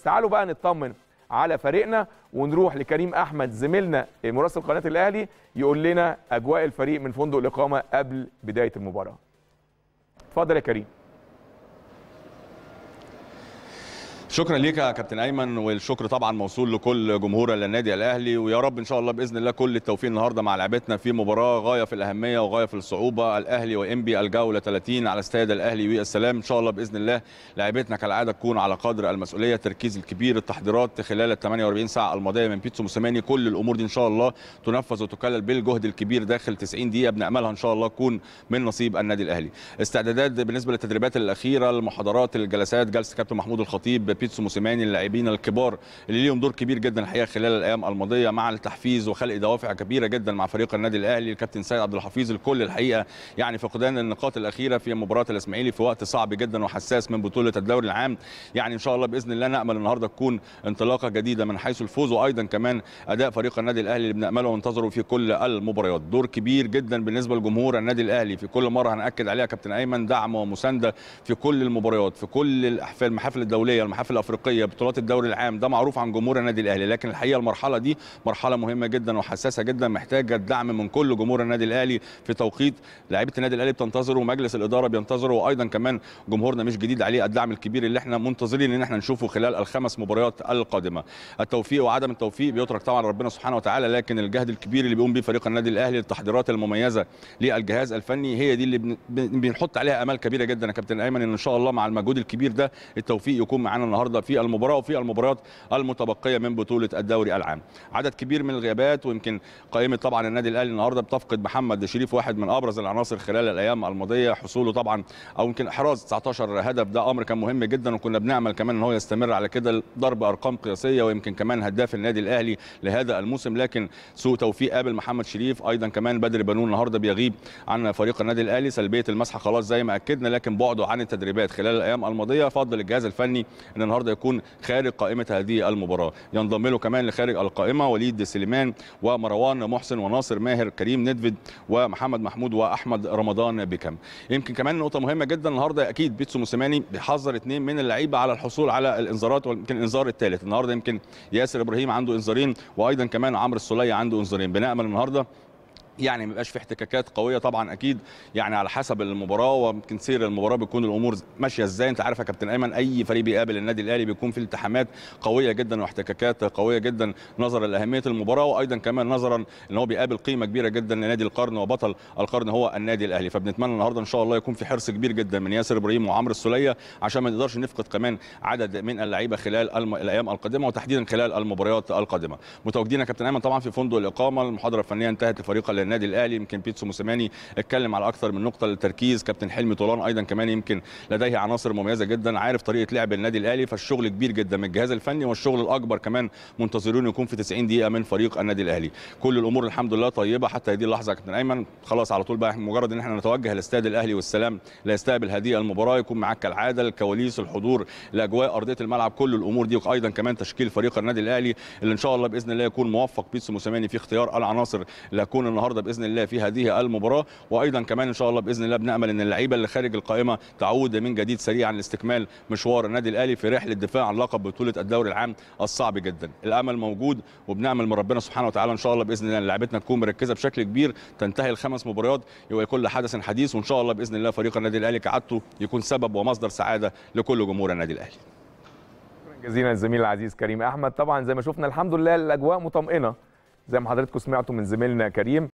تعالوا بقى نطمن على فريقنا ونروح لكريم احمد زميلنا مراسل قناه الاهلي يقول لنا اجواء الفريق من فندق الاقامه قبل بدايه المباراه اتفضل يا كريم شكرا ليك يا كابتن ايمن والشكر طبعا موصول لكل جمهور النادي الاهلي ويا رب ان شاء الله باذن الله كل التوفيق النهارده مع لعبتنا في مباراه غايه في الاهميه وغايه في الصعوبه الاهلي وانبي الجوله 30 على استاد الاهلي والسلام ان شاء الله باذن الله لعبتنا كالعاده تكون على قدر المسؤوليه التركيز الكبير التحضيرات خلال ال 48 ساعه الماضيه من بيتسو موسيماني كل الامور دي ان شاء الله تنفذ وتكلل بالجهد الكبير داخل 90 دقيقه بنعملها ان شاء الله تكون من نصيب النادي الاهلي استعدادات بالنسبه للتدريبات الاخيره المحاضرات الجلسات جلسه كابتن محمود الخطيب بيتسو موسيماني اللاعبين الكبار اللي ليهم دور كبير جدا الحقيقه خلال الايام الماضيه مع التحفيز وخلق دوافع كبيره جدا مع فريق النادي الاهلي الكابتن سيد عبد الحفيظ الكل الحقيقه يعني فقدان النقاط الاخيره في مباراه الاسماعيلي في وقت صعب جدا وحساس من بطوله الدوري العام يعني ان شاء الله باذن الله نامل النهارده تكون انطلاقه جديده من حيث الفوز وايضا كمان اداء فريق النادي الاهلي اللي بنامله وننتظره في كل المباريات دور كبير جدا بالنسبه لجمهور النادي الاهلي في كل مره هناكد عليها كابتن ايمن دعم ومسانده في كل المباريات في كل المحافل الدوليه المحافل الافريقيه بطولات الدوري العام ده معروف عن جمهور النادي الاهلي لكن الحقيقه المرحله دي مرحله مهمه جدا وحساسه جدا محتاجه الدعم من كل جمهور النادي الاهلي في توقيت لعيبه النادي الاهلي بتنتظره ومجلس الاداره بينتظره وايضا كمان جمهورنا مش جديد عليه الدعم الكبير اللي احنا منتظرين ان احنا نشوفه خلال الخمس مباريات القادمه التوفيق وعدم التوفيق بيترك طبعا ربنا سبحانه وتعالى لكن الجهد الكبير اللي بيقوم به فريق النادي الاهلي التحضيرات المميزه للجهاز الفني هي دي اللي بنحط عليها امال كبيره جدا يا كابتن ايمن ان شاء الله مع المجهود الكبير ده التوفيق يكون معانا النهارده في المباراه وفي المباريات المتبقيه من بطوله الدوري العام عدد كبير من الغيابات ويمكن قائمه طبعا النادي الاهلي النهارده بتفقد محمد شريف واحد من ابرز العناصر خلال الايام الماضيه حصوله طبعا او يمكن احراز 19 هدف ده امر كان مهم جدا وكنا بنعمل كمان ان هو يستمر على كده ضرب ارقام قياسيه ويمكن كمان هداف النادي الاهلي لهذا الموسم لكن سوء توفيق قابل محمد شريف ايضا كمان بدر بنون النهارده بيغيب عن فريق النادي الاهلي سلبيه المسحه خلاص زي ما اكدنا لكن بعده عن التدريبات خلال الايام الماضيه فضل الجهاز الفني ان النهارده يكون خارج قائمه هذه المباراه ينضم له كمان لخارج القائمه وليد سليمان ومروان محسن وناصر ماهر كريم ندفد ومحمد محمود واحمد رمضان بكم يمكن كمان نقطه مهمه جدا النهارده اكيد بيتسو موسيماني بيحذر اثنين من اللعيبه على الحصول على الانذارات ويمكن الانذار الثالث النهارده يمكن ياسر ابراهيم عنده انذارين وايضا كمان عمرو السوليه عنده انذارين بنامل النهارده يعني ما بيبقاش في احتكاكات قويه طبعا اكيد يعني على حسب المباراه ويمكن سير المباراه بتكون الامور ماشيه ازاي انت عارف يا كابتن ايمن اي فريق بيقابل النادي الاهلي بيكون في التحامات قويه جدا واحتكاكات قويه جدا نظرا لاهميه المباراه وايضا كمان نظرا ان هو بيقابل قيمه كبيره جدا لنادي القرن وبطل القرن هو النادي الاهلي فبنتمنى النهارده ان شاء الله يكون في حرص كبير جدا من ياسر ابراهيم وعمرو السوليه عشان ما نقدرش نفقد كمان عدد من اللعيبه خلال الم... الايام القادمه وتحديدا خلال المباريات القادمه متواجدين يا كابتن ايمن طبعا في فندق الاقامه المحاضره الفنيه انتهت لفريق النادي الاهلي يمكن بيتسو موسيماني اتكلم على اكثر من نقطه للتركيز كابتن حلمي طولان ايضا كمان يمكن لديه عناصر مميزه جدا عارف طريقه لعب النادي الاهلي فالشغل كبير جدا من الجهاز الفني والشغل الاكبر كمان منتظرون يكون في 90 دقيقه من فريق النادي الاهلي كل الامور الحمد لله طيبه حتى هذه اللحظه كابتن ايمن خلاص على طول بقى مجرد ان احنا نتوجه لاستاد الاهلي والسلام ليستقبل هذه المباراه يكون معاك كالعاده الكواليس الحضور الاجواء ارضيه الملعب كل الامور دي وايضا كمان تشكيل فريق النادي الاهلي اللي ان شاء الله باذن الله يكون موفق بيتسو موسيماني في اختيار العناصر اللي النهارده النهارده باذن الله في هذه المباراه وايضا كمان ان شاء الله باذن الله بنامل ان اللعيبه اللي خارج القائمه تعود من جديد سريعا لاستكمال مشوار النادي الاهلي في رحله دفاع عن لقب بطوله الدوري العام الصعب جدا الامل موجود وبنامل من ربنا سبحانه وتعالى ان شاء الله باذن الله لعيبتنا تكون مركزه بشكل كبير تنتهي الخمس مباريات يبقى كل حدث حديث وان شاء الله باذن الله فريق النادي الاهلي كعادته يكون سبب ومصدر سعاده لكل جمهور النادي الاهلي جزيلا الزميل العزيز كريم احمد طبعا زي ما شفنا الحمد لله الاجواء مطمئنه زي ما حضراتكم سمعتوا من زميلنا كريم